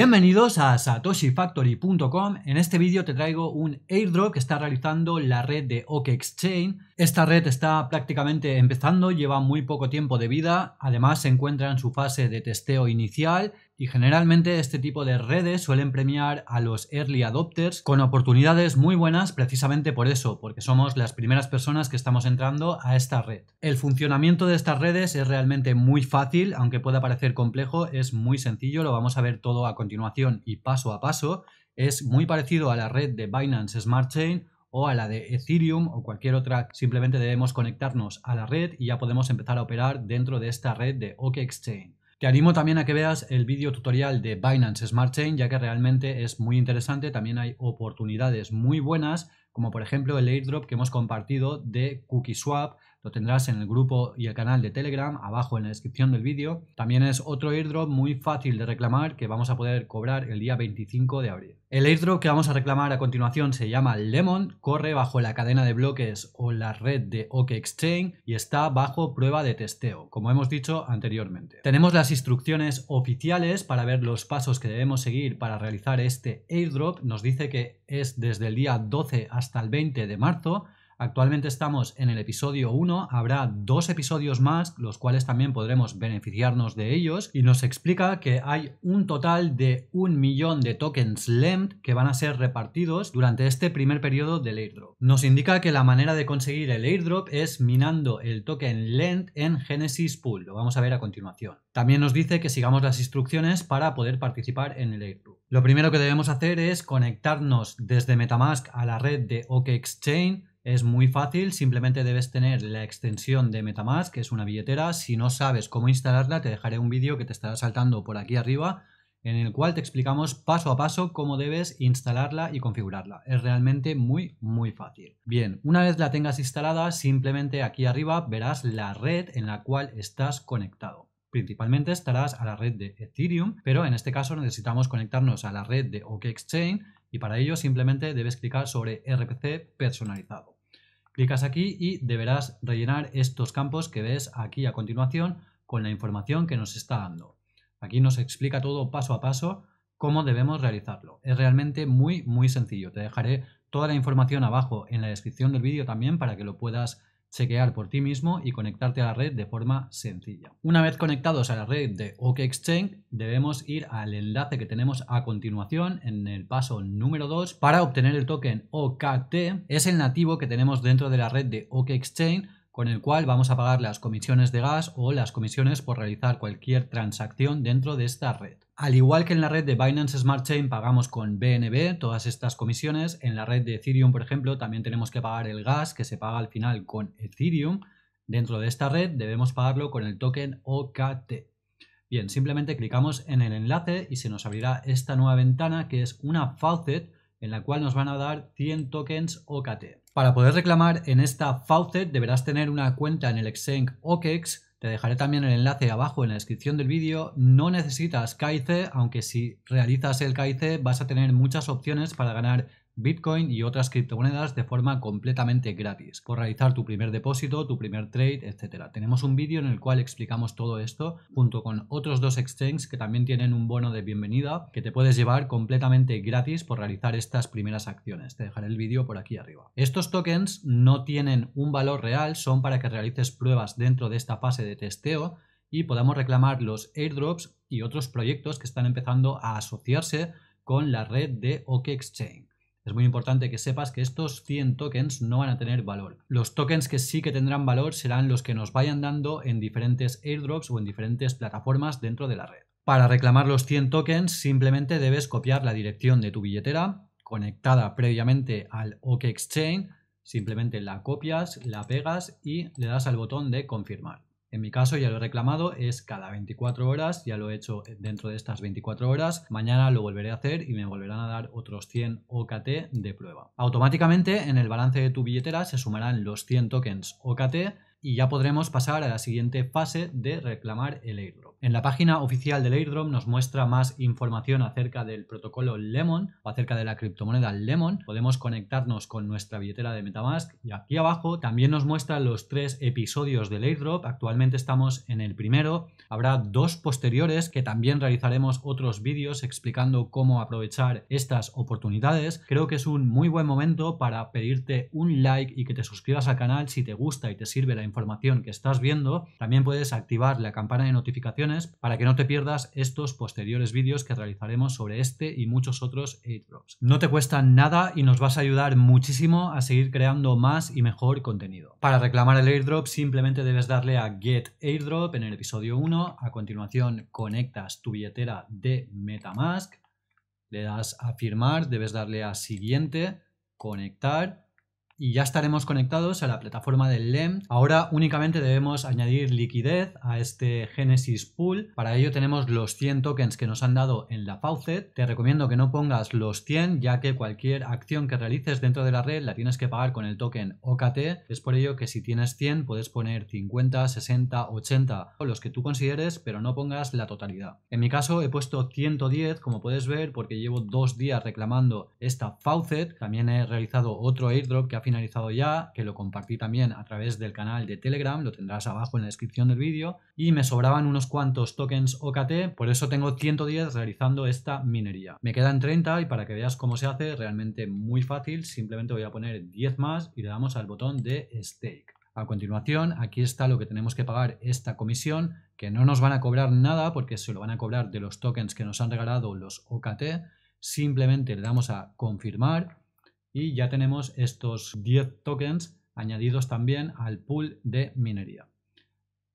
Bienvenidos a satoshifactory.com. En este vídeo te traigo un airdrop que está realizando la red de OK Esta red está prácticamente empezando, lleva muy poco tiempo de vida, además se encuentra en su fase de testeo inicial y generalmente este tipo de redes suelen premiar a los early adopters con oportunidades muy buenas precisamente por eso, porque somos las primeras personas que estamos entrando a esta red. El funcionamiento de estas redes es realmente muy fácil, aunque pueda parecer complejo, es muy sencillo, lo vamos a ver todo a continuación y paso a paso. Es muy parecido a la red de Binance Smart Chain o a la de Ethereum o cualquier otra, simplemente debemos conectarnos a la red y ya podemos empezar a operar dentro de esta red de exchange te animo también a que veas el vídeo tutorial de Binance Smart Chain, ya que realmente es muy interesante. También hay oportunidades muy buenas, como por ejemplo el airdrop que hemos compartido de CookieSwap lo tendrás en el grupo y el canal de Telegram, abajo en la descripción del vídeo. También es otro airdrop muy fácil de reclamar que vamos a poder cobrar el día 25 de abril. El airdrop que vamos a reclamar a continuación se llama Lemon, corre bajo la cadena de bloques o la red de OK y está bajo prueba de testeo, como hemos dicho anteriormente. Tenemos las instrucciones oficiales para ver los pasos que debemos seguir para realizar este airdrop. Nos dice que es desde el día 12 hasta el 20 de marzo Actualmente estamos en el episodio 1, habrá dos episodios más, los cuales también podremos beneficiarnos de ellos, y nos explica que hay un total de un millón de tokens LEMT que van a ser repartidos durante este primer periodo del airdrop. Nos indica que la manera de conseguir el airdrop es minando el token LENT en Genesis Pool, lo vamos a ver a continuación. También nos dice que sigamos las instrucciones para poder participar en el airdrop. Lo primero que debemos hacer es conectarnos desde Metamask a la red de OKExchange, es muy fácil, simplemente debes tener la extensión de Metamask, que es una billetera. Si no sabes cómo instalarla, te dejaré un vídeo que te estará saltando por aquí arriba, en el cual te explicamos paso a paso cómo debes instalarla y configurarla. Es realmente muy, muy fácil. Bien, una vez la tengas instalada, simplemente aquí arriba verás la red en la cual estás conectado. Principalmente estarás a la red de Ethereum, pero en este caso necesitamos conectarnos a la red de exchange y para ello simplemente debes clicar sobre RPC personalizado. Clicas aquí y deberás rellenar estos campos que ves aquí a continuación con la información que nos está dando. Aquí nos explica todo paso a paso cómo debemos realizarlo. Es realmente muy, muy sencillo. Te dejaré toda la información abajo en la descripción del vídeo también para que lo puedas chequear por ti mismo y conectarte a la red de forma sencilla. Una vez conectados a la red de OK Exchange, debemos ir al enlace que tenemos a continuación en el paso número 2 para obtener el token OKT. Es el nativo que tenemos dentro de la red de OK Exchange con el cual vamos a pagar las comisiones de gas o las comisiones por realizar cualquier transacción dentro de esta red. Al igual que en la red de Binance Smart Chain pagamos con BNB todas estas comisiones, en la red de Ethereum, por ejemplo, también tenemos que pagar el gas que se paga al final con Ethereum. Dentro de esta red debemos pagarlo con el token OKT. Bien, simplemente clicamos en el enlace y se nos abrirá esta nueva ventana que es una faucet en la cual nos van a dar 100 tokens OKT. Para poder reclamar en esta faucet deberás tener una cuenta en el exchange OKEX te dejaré también el enlace abajo en la descripción del vídeo. No necesitas KIC, aunque si realizas el KIC vas a tener muchas opciones para ganar Bitcoin y otras criptomonedas de forma completamente gratis. Por realizar tu primer depósito, tu primer trade, etc. Tenemos un vídeo en el cual explicamos todo esto junto con otros dos exchanges que también tienen un bono de bienvenida que te puedes llevar completamente gratis por realizar estas primeras acciones. Te dejaré el vídeo por aquí arriba. Estos tokens no tienen un valor real, son para que realices pruebas dentro de esta fase de testeo y podamos reclamar los airdrops y otros proyectos que están empezando a asociarse con la red de OKExchange. Exchange es muy importante que sepas que estos 100 tokens no van a tener valor. Los tokens que sí que tendrán valor serán los que nos vayan dando en diferentes airdrops o en diferentes plataformas dentro de la red. Para reclamar los 100 tokens simplemente debes copiar la dirección de tu billetera conectada previamente al OK Exchange, simplemente la copias, la pegas y le das al botón de confirmar. En mi caso ya lo he reclamado, es cada 24 horas, ya lo he hecho dentro de estas 24 horas, mañana lo volveré a hacer y me volverán a dar otros 100 OKT de prueba. Automáticamente en el balance de tu billetera se sumarán los 100 tokens OKT y ya podremos pasar a la siguiente fase de reclamar el airdrop. En la página oficial del airdrop nos muestra más información acerca del protocolo Lemon o acerca de la criptomoneda Lemon. Podemos conectarnos con nuestra billetera de Metamask y aquí abajo también nos muestra los tres episodios del airdrop. Actualmente estamos en el primero. Habrá dos posteriores que también realizaremos otros vídeos explicando cómo aprovechar estas oportunidades. Creo que es un muy buen momento para pedirte un like y que te suscribas al canal si te gusta y te sirve la información que estás viendo, también puedes activar la campana de notificaciones para que no te pierdas estos posteriores vídeos que realizaremos sobre este y muchos otros airdrops. No te cuesta nada y nos vas a ayudar muchísimo a seguir creando más y mejor contenido. Para reclamar el airdrop simplemente debes darle a Get Airdrop en el episodio 1, a continuación conectas tu billetera de MetaMask, le das a firmar, debes darle a siguiente, conectar y ya estaremos conectados a la plataforma del LEM. Ahora únicamente debemos añadir liquidez a este Genesis Pool. Para ello tenemos los 100 tokens que nos han dado en la Faucet. Te recomiendo que no pongas los 100 ya que cualquier acción que realices dentro de la red la tienes que pagar con el token OKT. Es por ello que si tienes 100 puedes poner 50, 60, 80 o los que tú consideres pero no pongas la totalidad. En mi caso he puesto 110 como puedes ver porque llevo dos días reclamando esta Faucet. También he realizado otro airdrop que ha finalizado ya, que lo compartí también a través del canal de Telegram, lo tendrás abajo en la descripción del vídeo, y me sobraban unos cuantos tokens OKT, por eso tengo 110 realizando esta minería. Me quedan 30 y para que veas cómo se hace, realmente muy fácil, simplemente voy a poner 10 más y le damos al botón de Stake. A continuación, aquí está lo que tenemos que pagar esta comisión, que no nos van a cobrar nada porque se lo van a cobrar de los tokens que nos han regalado los OKT. Simplemente le damos a confirmar y ya tenemos estos 10 tokens añadidos también al pool de minería.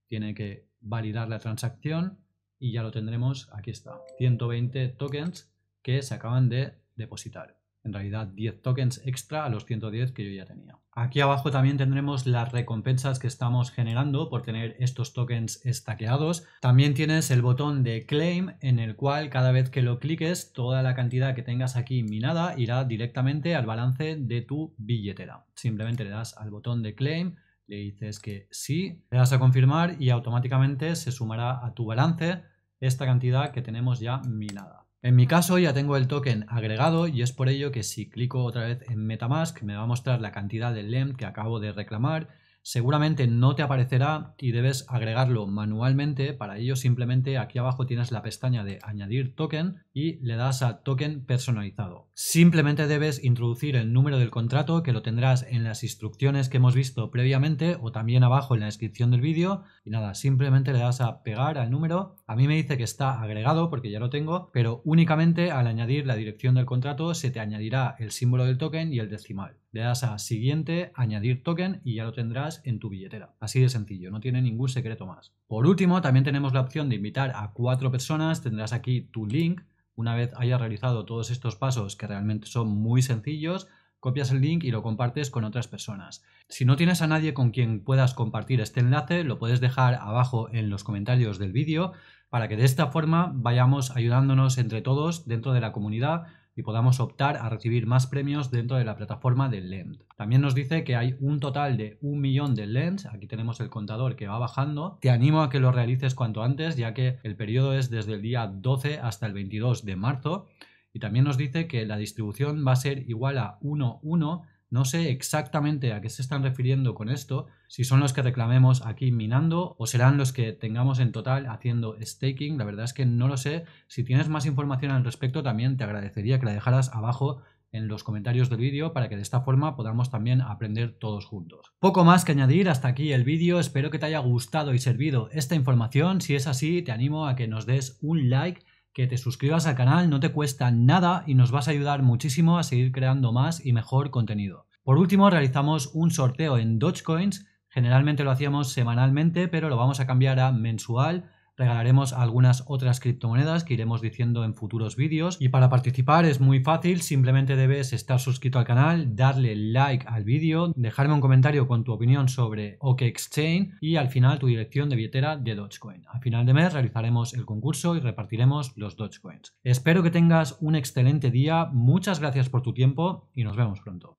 Tiene que validar la transacción y ya lo tendremos, aquí está, 120 tokens que se acaban de depositar en realidad 10 tokens extra a los 110 que yo ya tenía. Aquí abajo también tendremos las recompensas que estamos generando por tener estos tokens estaqueados. También tienes el botón de claim en el cual cada vez que lo cliques toda la cantidad que tengas aquí minada irá directamente al balance de tu billetera. Simplemente le das al botón de claim, le dices que sí, le das a confirmar y automáticamente se sumará a tu balance esta cantidad que tenemos ya minada. En mi caso ya tengo el token agregado y es por ello que si clico otra vez en Metamask me va a mostrar la cantidad de LEM que acabo de reclamar seguramente no te aparecerá y debes agregarlo manualmente. Para ello simplemente aquí abajo tienes la pestaña de añadir token y le das a token personalizado. Simplemente debes introducir el número del contrato que lo tendrás en las instrucciones que hemos visto previamente o también abajo en la descripción del vídeo y nada, simplemente le das a pegar al número. A mí me dice que está agregado porque ya lo tengo, pero únicamente al añadir la dirección del contrato se te añadirá el símbolo del token y el decimal. Le das a siguiente, añadir token y ya lo tendrás en tu billetera. Así de sencillo, no tiene ningún secreto más. Por último, también tenemos la opción de invitar a cuatro personas. Tendrás aquí tu link. Una vez hayas realizado todos estos pasos que realmente son muy sencillos, copias el link y lo compartes con otras personas. Si no tienes a nadie con quien puedas compartir este enlace, lo puedes dejar abajo en los comentarios del vídeo para que de esta forma vayamos ayudándonos entre todos dentro de la comunidad y podamos optar a recibir más premios dentro de la plataforma de Lend. También nos dice que hay un total de un millón de Lends, aquí tenemos el contador que va bajando. Te animo a que lo realices cuanto antes, ya que el periodo es desde el día 12 hasta el 22 de marzo. Y también nos dice que la distribución va a ser igual a 1, 1 no sé exactamente a qué se están refiriendo con esto, si son los que reclamemos aquí minando o serán los que tengamos en total haciendo staking, la verdad es que no lo sé. Si tienes más información al respecto también te agradecería que la dejaras abajo en los comentarios del vídeo para que de esta forma podamos también aprender todos juntos. Poco más que añadir, hasta aquí el vídeo, espero que te haya gustado y servido esta información, si es así te animo a que nos des un like que te suscribas al canal, no te cuesta nada y nos vas a ayudar muchísimo a seguir creando más y mejor contenido. Por último, realizamos un sorteo en Dogecoins. Generalmente lo hacíamos semanalmente, pero lo vamos a cambiar a mensual regalaremos algunas otras criptomonedas que iremos diciendo en futuros vídeos. Y para participar es muy fácil, simplemente debes estar suscrito al canal, darle like al vídeo, dejarme un comentario con tu opinión sobre OK Exchange y al final tu dirección de billetera de Dogecoin. Al final de mes realizaremos el concurso y repartiremos los Dogecoins. Espero que tengas un excelente día, muchas gracias por tu tiempo y nos vemos pronto.